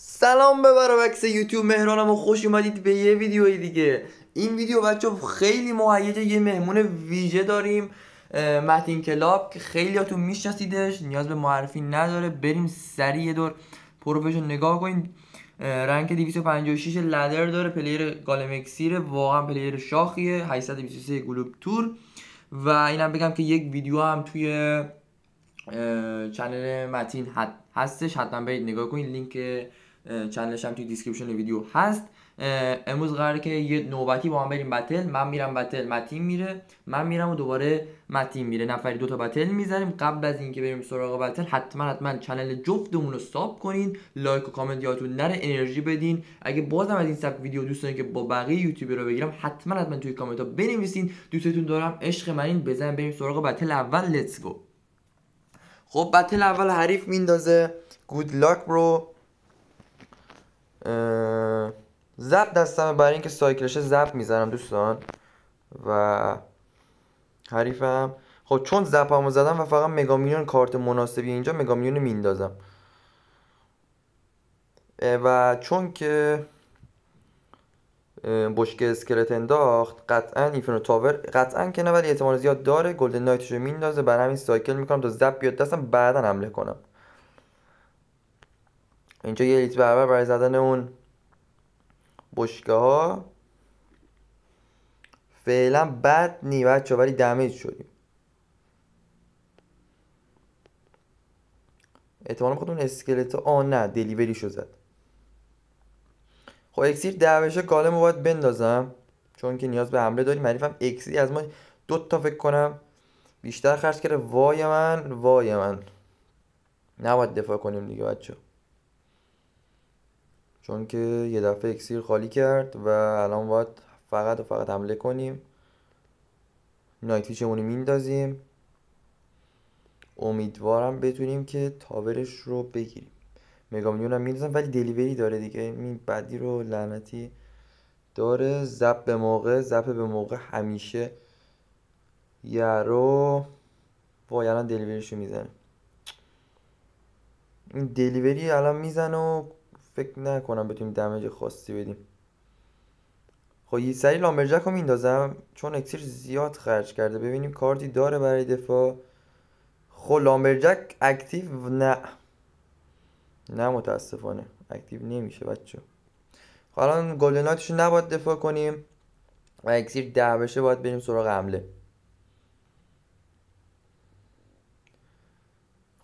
سلام به برابکس یوتیوب مهرانم و خوش اومدید به یه ویدیو دیگه این ویدیو بچه خیلی مهیج یه مهمون ویژه داریم متین کلاب که خیلی خیلیاتون میشناسیدش نیاز به معرفی نداره بریم سریع یه دور پروفشن نگاه کنیم رنگ 256 لدر داره پلیر گالمکسیره واقعا پلیر شاخیه 823 گلوب تور و اینم بگم که یک ویدیو هم توی چنل متین هستش حتما برید نگاه کنید لینک چنلش هم توی دیسکریپشن ویدیو هست امروز قراره که یه نوبتی با هم بریم بتل من میرم بتل متین میره من میرم و دوباره متین میره نفری دو تا بتل میزنیم قبل از اینکه بریم سراغ بتل حتما حتما چنل جفتمون رو ساب کنین لایک و کامنت یادتون نره انرژی بدین اگه بازم از این سبک ویدیو دوست دارین که با بقیه یوتیوبر رو بگیرم حتما حتما توی کامنت ها بنویسین دوستتون دارم عشق منین بزن بریم سراغ بتل اول لتس گو خب بتل اول حریف میندازه گود لاک برو زب دستم برای اینکه سایکلشه زب میزنم دوستان و حریفم خب چون زپمو زدم و فقط میلیون کارت مناسبی اینجا میلیون میندازم و چون که بشکه اسکلت انداخت قطعا ایفنو تاور قطعا که نه ولی احتمال زیاد داره گلدن نایتشو میندازه برای همین سایکل میکنم تا زب بیاد دستم بعدا حمله کنم اینجا یه لیتر برابر برای زدن اون بشکه ها فعلا بد نی بچه ولی دمیج شدیم احتمالا خود اون اسکلت آن نه دلیوری شو زد خب اکسیر دعوشه کالم رو باید بندازم چون که نیاز به حمله داریم حریفم اکسی از ما دو تا فکر کنم بیشتر خرج کرده وای من وای من نباید دفاع کنیم دیگه بچه چون که یه دفعه اکسیر خالی کرد و الان باید فقط و فقط حمله کنیم نایتیچمون رو میندازیم امیدوارم بتونیم که تاورش رو بگیریم مگا هم میندازم ولی دلیوری داره دیگه این بدی رو لعنتی داره زب به موقع زب به موقع همیشه یارو وای الان دلیوریشو میزنه این دلیوری الان میزنه و فکر نکنم بتونیم دمج خاصی بدیم خب یه سری لامبرجک رو میندازم چون اکسیر زیاد خرج کرده ببینیم کارتی داره برای دفاع خب لامبرجک اکتیو نه نه متاسفانه اکتیو نمیشه بچه خب الان نباید دفاع کنیم و اکسیر ده بشه باید بریم سراغ حمله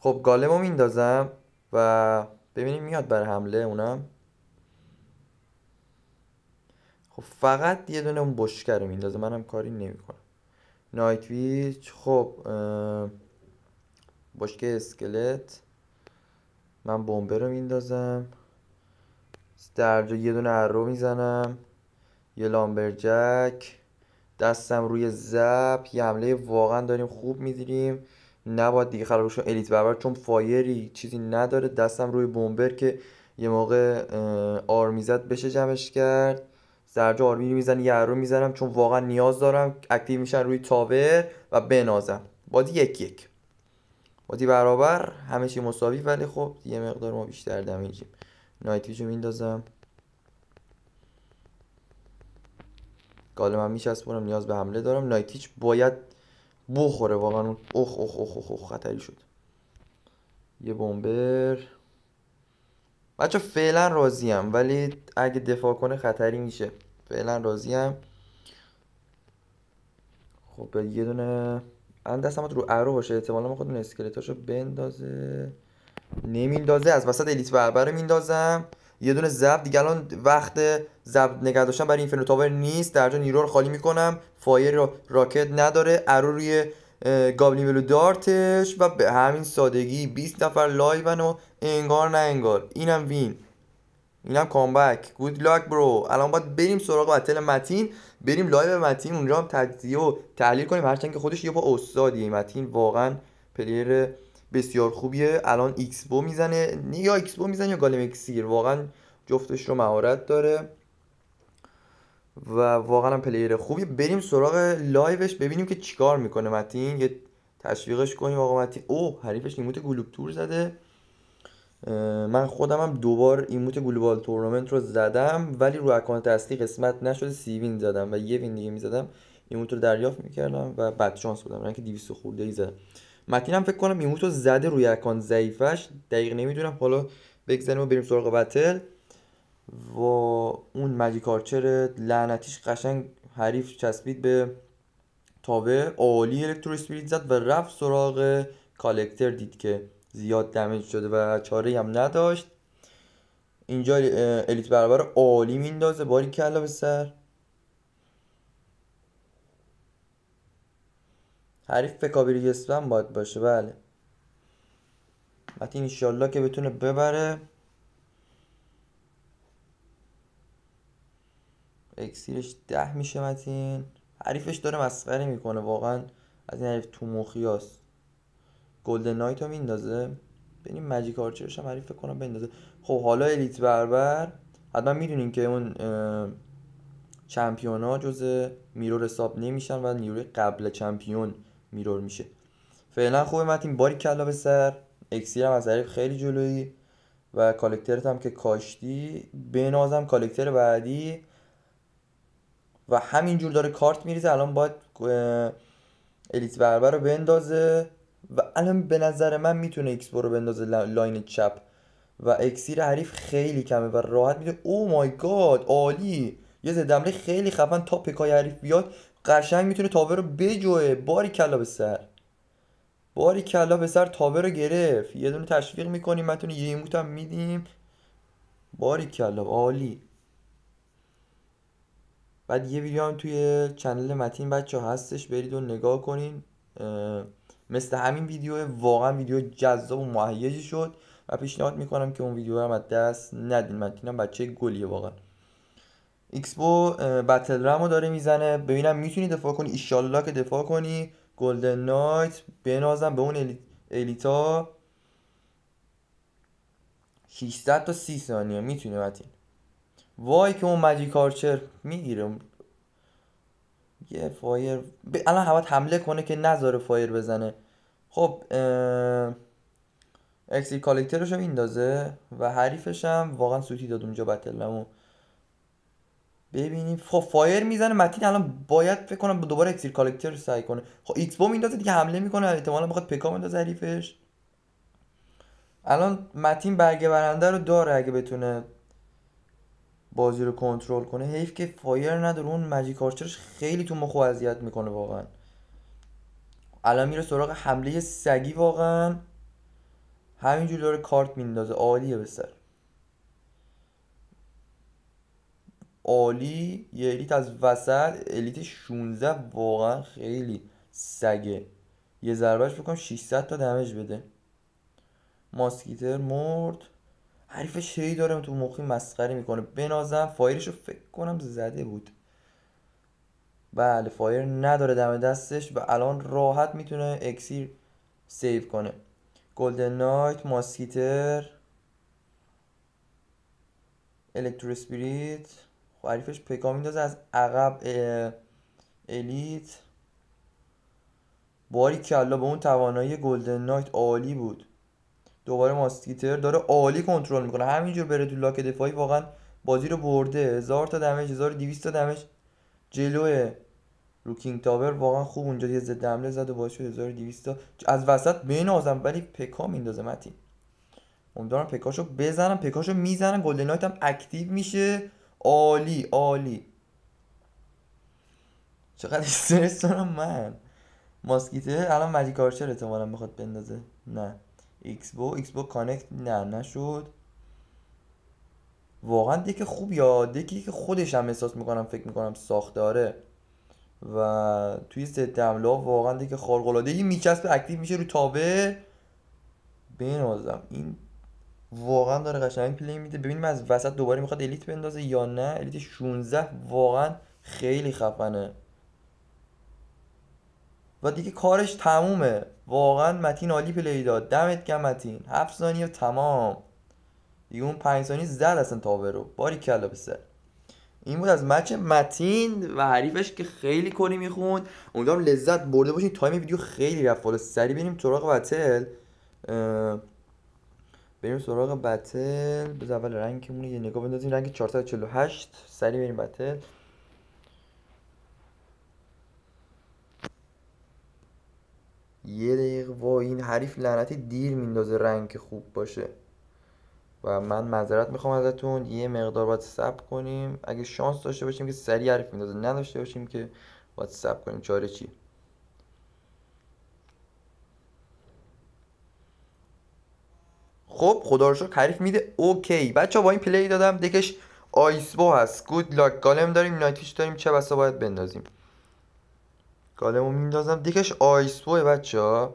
خب گالم رو میندازم و ببینیم میاد بر حمله اونم خب فقط یه دونه اون بشکر رو میندازه منم کاری نمیکنم نایت ویچ خب بشکه اسکلت من بمبه رو میندازم درجا یه دونه ارو میزنم یه لامبرجک دستم روی زب یه حمله واقعا داریم خوب میدیریم نباید دیگه خراب بشه الیت برابر چون فایری چیزی نداره دستم روی بمبر که یه موقع آرمیزت بشه جمعش کرد زرجا آرمی میزن رو میزنم چون واقعا نیاز دارم اکتیو میشن روی تاور و بنازم بادی یک یک بادی برابر همه چی مساوی ولی خب یه مقدار ما بیشتر دمیجیم نایت ویژو میندازم گال من میچسبونم نیاز به حمله دارم نایتیچ باید بخوره واقعا اون اخ اخ اخ, اخ خطری شد یه بمبر بچه فعلا راضیم ولی اگه دفاع کنه خطری میشه فعلا راضیم خب یه دونه الان دستم رو ارو باشه احتمالا خود اون اسکلتاشو بندازه نمیندازه از وسط الیت بربر میندازم یه دونه زب دیگه الان وقت زب نگه داشتن برای اینفرنو تاور نیست در جا نیرو خالی میکنم فایر رو راکت نداره ارو روی گابلی ولو دارتش و به همین سادگی 20 نفر لایون و انگار نه انگار اینم وین اینم کامبک گود لاک برو الان باید بریم سراغ بتل متین بریم لایو متین اونجا هم تجزیه و تحلیل کنیم هرچند که خودش یه با استادیه متین واقعا پلیر بسیار خوبیه الان ایکس بو میزنه یا ایکس بو میزنه یا گالم اکسیر واقعا جفتش رو مهارت داره و واقعا پلیر خوبی بریم سراغ لایوش ببینیم که چیکار میکنه متین یه تشویقش کنیم آقا متین او حریفش ایموت گلوب تور زده من خودم هم دوبار ایموت گلوبال تورنمنت رو زدم ولی رو اکانت اصلی قسمت نشده سی وین زدم و یه وین دیگه میزدم ایموت رو دریافت میکردم و بعد شانس بودم رنگ 200 خورده ای زدم متین هم فکر کنم ایموت رو زده روی اکانت ضعیفش دقیق نمیدونم حالا بگذاریم و بریم سراغ بتل و اون مجیک آرچر لعنتیش قشنگ حریف چسبید به تابه عالی الکترو اسپریت زد و رفت سراغ کالکتر دید که زیاد دمیج شده و چاره هم نداشت اینجا الیت برابر عالی میندازه باری کلا به سر حریف فکابیری اسپن باید باشه بله متین انشالله که بتونه ببره اکسیرش ده میشه متین حریفش داره مسخره میکنه واقعا از این حریف تو مخیاست گلدن نایت رو میندازه ببینیم مجیک آرچرش هم حریف کنم بندازه خب حالا الیت بربر حتما میدونیم که اون چمپیون ها جز میرور حساب نمیشن و نیروی قبل چمپیون میرور میشه فعلا خوب متین باری کلا به سر اکسیر هم از حریف خیلی جلویی و کالکترت هم که کاشتی بنازم کالکتر بعدی و همینجور داره کارت میریزه الان باید الیت بربر رو بندازه و الان به نظر من میتونه ایکس برو بندازه لاین چپ و اکسیر حریف خیلی کمه و راحت میده او مای گاد عالی یه زدمله خیلی خفن تا پکای حریف بیاد قشنگ میتونه تاور رو بجوه باری کلا به سر باری کلا به سر تاور رو گرفت یه دونه تشویق میکنیم متون یه ایموت هم میدیم باری کلا عالی بعد یه ویدیو هم توی چنل متین بچه هستش برید و نگاه کنین مثل همین ویدیو واقعا ویدیو جذاب و مهیجی شد و پیشنهاد میکنم که اون ویدیو هم از دست ندین متین هم بچه گلیه واقعا ایکسپو بتل رامو داره میزنه ببینم میتونی دفاع کنی ایشالله که دفاع کنی گلدن نایت بنازم به اون الیتا 600 تا 30 ثانیه میتونه متین وای که اون مجیک کارچر میگیره یه فایر الان حواد حمله کنه که نذاره فایر بزنه خب اکسیر کالکترش رو میندازه و حریفش هم واقعا سوتی داد اونجا بتلمو ببینیم خب فایر میزنه متین الان باید فکر کنم دوباره اکسیر کالکتر رو سعی کنه خب ایکس بو میندازه دیگه حمله میکنه احتمالاً میخواد پکا بندازه حریفش الان متین برگه برنده رو داره اگه بتونه بازی رو کنترل کنه حیف که فایر نداره اون مجیک آرچرش خیلی تو مخو اذیت میکنه واقعا الان میره سراغ حمله سگی واقعا همینجور داره کارت میندازه عالیه به سر عالی یه الیت از وسط الیت 16 واقعا خیلی سگه یه ضربهش بکنم 600 تا دمج بده ماسکیتر مرد حریف شی داره تو مخی مسخره میکنه بنازم فایرشو فکر کنم زده بود بله فایر نداره دم دستش و الان راحت میتونه اکسیر سیو کنه گلدن نایت ماسکیتر الکترو اسپریت حریفش میندازه از عقب الیت باری کلا به اون توانایی گلدن نایت عالی بود دوباره ماسکیتر داره عالی کنترل میکنه همینجور بره تو لاک دفاعی واقعا بازی رو برده هزار تا دمج 1200 تا دمج جلوه رو کینگ تاور واقعا خوب اونجا یه ضد حمله زد و باعث شد 1200 تا از وسط بین آزم ولی پکا میندازه متین امیدوارم پکاشو بزنم پکاشو میزنم گلدن نایت هم اکتیو میشه عالی عالی چقدر استرس دارم من ماسکیته الان مجیک آرچر احتمالا بخواد بندازه نه ایکس بو ایکس بو کانکت نه نشد واقعا دک خوب یا دکی که خودش هم احساس میکنم فکر میکنم ساختاره و توی ست حمله واقعا دک خارق العاده این میچسبه اکتیو میشه رو تابه بنازم این واقعا داره قشنگ پلی میده ببینیم از وسط دوباره میخواد الیت بندازه یا نه الیت 16 واقعا خیلی خفنه و دیگه کارش تمومه واقعا متین عالی پلی داد دمت گم متین هفت ثانیه تمام دیگه اون 5 ثانیه زد اصلا تاورو رو باری کلا بسر این بود از مچ متین و حریفش که خیلی کنی میخوند امیدوارم لذت برده باشین تایم ویدیو خیلی رفت بالا سری بریم سراغ بتل بریم سراغ بتل بذار اول رنگمون یه نگاه بندازیم رنگ 448 سری بریم بتل یه دقیقه و این حریف لعنتی دیر میندازه رنگ که خوب باشه و من معذرت میخوام ازتون یه مقدار باید سب کنیم اگه شانس داشته باشیم که سریع حریف میندازه نداشته باشیم که باید سب کنیم چاره چی خب خدا رو شکر حریف میده اوکی بچه با این پلی دادم دکش آیسبو هست گود لاک گالم داریم نایتیش داریم چه بسا باید بندازیم گالمو میندازم دیکش آیس بوه بچه ها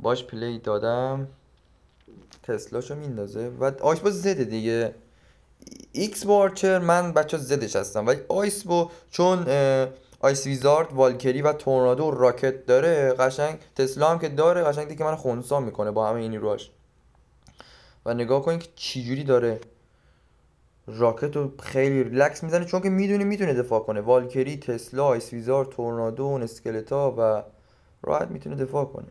باش پلی دادم تسلاشو میندازه و آیس بو زده دیگه ایکس بارچر من بچه زدش هستم ولی آیس بو چون آیس ویزارد والکری و تورنادو راکت داره قشنگ تسلا هم که داره قشنگ دیگه من خونسا میکنه با همه اینی روش و نگاه کنید که چجوری داره راکت رو خیلی ریلکس میزنه چون که میدونه میتونه دفاع کنه والکری تسلا اسویزار تورنادون اسکلتا و راحت میتونه دفاع کنه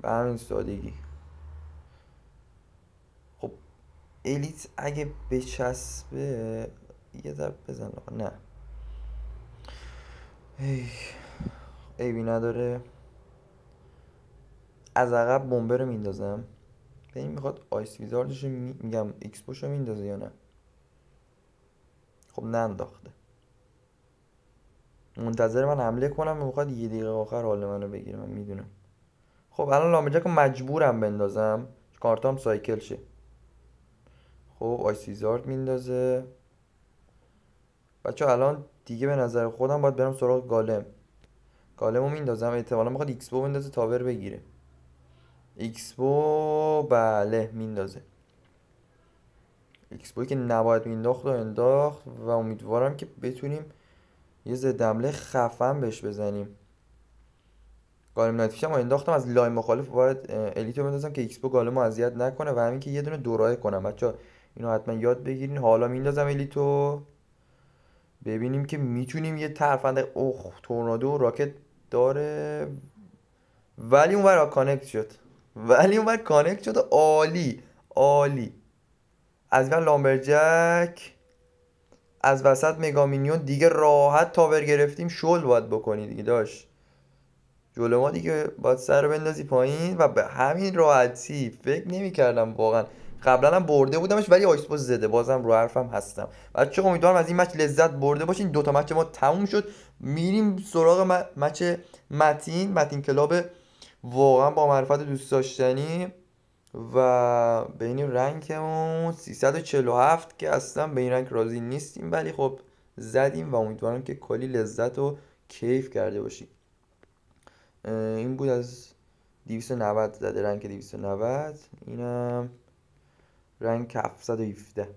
به همین سادگی خب الیت اگه بچسبه یه ضرب بزن نه ای... نداره از عقب بمبه رو میندازم به یعنی این میخواد آیس ویزاردش میگم پوش رو میندازه یا نه خب ننداخته منتظر من حمله کنم میخواد یه دقیقه آخر حال منو بگیره من میدونم خب الان لامجک رو مجبورم بندازم کارتام سایکل شه خب آیس ویزارد میندازه بچه الان دیگه به نظر خودم باید برم سراغ گالم گالم رو میندازم احتمالا میخواد ایکس بو بندازه تاور بگیره بو بله میندازه اکسپوی که نباید مینداخت و انداخت و امیدوارم که بتونیم یه زدمله خفن بهش بزنیم گالم نایتفیش انداختم از لای مخالف باید الیتو بندازم که ایکسپو گالم رو اذیت نکنه و همین که یه دونه دورای کنم بچه اینو حتما یاد بگیرین حالا میندازم الیتو ببینیم که میتونیم یه ترفند اوه تورنادو راکت داره ولی اون برای کانکت شد ولی اومد کانکت شد عالی عالی از لامبر لامبرجک از وسط مگامینیون دیگه راحت تاور گرفتیم شل باید بکنی دیگه داشت جلو ما دیگه باید سر رو بندازی پایین و به همین راحتی فکر نمیکردم واقعا قبلا هم برده بودمش ولی باز زده بازم رو حرفم هستم چه امیدوارم از این مچ لذت برده باشین دوتا مچ ما تموم شد میریم سراغ مچ متین متین کلاب واقعا با معرفت دوست داشتنی و به این رنگمون 347 که اصلا به این رنگ راضی نیستیم ولی خب زدیم و امیدوارم که کلی لذت و کیف کرده باشیم این بود از 290 زده رنگ 290 اینم رنگ 717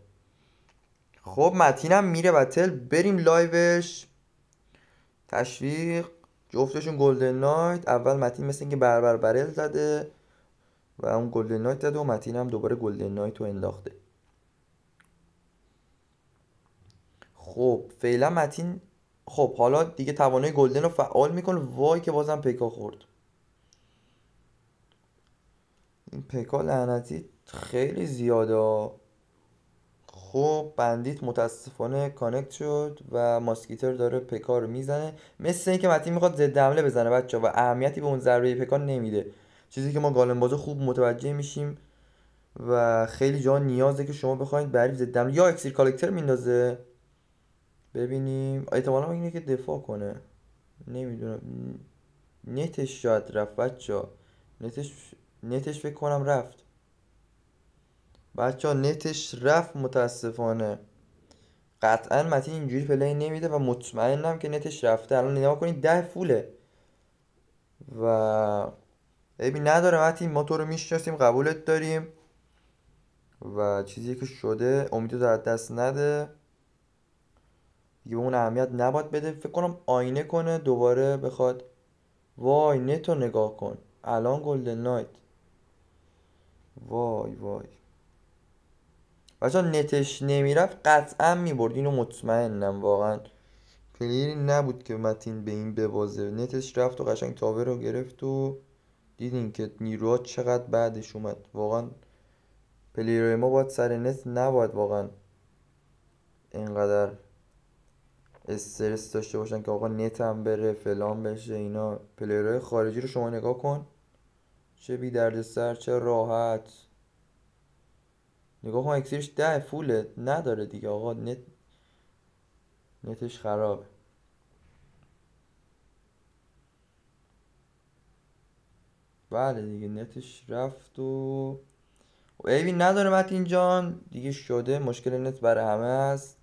خب متینم میره و تل بریم لایوش تشویق جفتشون گلدن نایت اول متین مثل اینکه بربر برل زده و اون گلدن نایت زده و متین هم دوباره گلدن نایت رو انداخته خب فعلا متین خب حالا دیگه توانای گلدن رو فعال میکنه وای که بازم پیکا خورد این پیکا لعنتی خیلی زیاده خب بندیت متاسفانه کانکت شد و ماسکیتر داره پکا رو میزنه مثل اینکه متین میخواد ضد حمله بزنه بچه و اهمیتی به اون ضربه پکا نمیده چیزی که ما گالنبازا خوب متوجه میشیم و خیلی جا نیازه که شما بخواید بری ضد یا اکسیر کالکتر میندازه ببینیم احتمالا اینه که دفاع کنه نمیدونم نتش شاید رفت بچه نتش نتش فکر کنم رفت بچه ها نتش رفت متاسفانه قطعا متین اینجوری پلی نمیده و مطمئنم که نتش رفته الان نگاه کنید ده فوله و ایبی نداره متین ما تو رو میشناسیم قبولت داریم و چیزی که شده امیدو در دست نده دیگه اون اهمیت نباد بده فکر کنم آینه کنه دوباره بخواد وای نتو نگاه کن الان گلدن نایت وای وای و چون نتش نمیرفت قطعا میبرد اینو مطمئنم واقعا پلیری نبود که متین به این ببازه نتش رفت و قشنگ تاور رو گرفت و دیدین که نیروها چقدر بعدش اومد واقعا پلیرهای ما باید سر نت نباید واقعا اینقدر استرس داشته باشن که آقا نت هم بره فلان بشه اینا پلیرهای خارجی رو شما نگاه کن چه بی درد سر چه راحت نگاه کن اکسیرش ده فوله نداره دیگه آقا نت نتش خرابه بله دیگه نتش رفت و خب، ایوی نداره متین جان دیگه شده مشکل نت برای همه است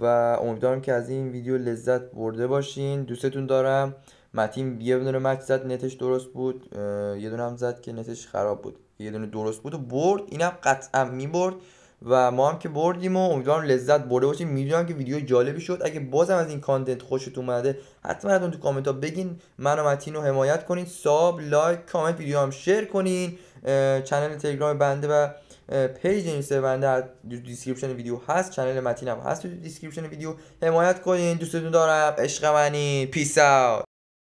و امیدوارم که از این ویدیو لذت برده باشین دوستتون دارم متین یه دونه مک زد نتش درست بود یه دونه هم زد که نتش خراب بود یه دونه درست بود و برد اینم قطعا میبرد و ما هم که بردیم و امیدوارم لذت برده باشیم میدونم که ویدیو جالبی شد اگه بازم از این کانتنت خوشت اومده حتما اون تو کامنت ها بگین من و متین رو حمایت کنین ساب لایک کامنت ویدیو هم شیر کنین چنل تلگرام بنده و پیج اینستا بنده در دیسکریپشن ویدیو هست چنل متین هم هست تو دیسکریپشن ویدیو حمایت کنین دوستتون دارم عشق منی پیس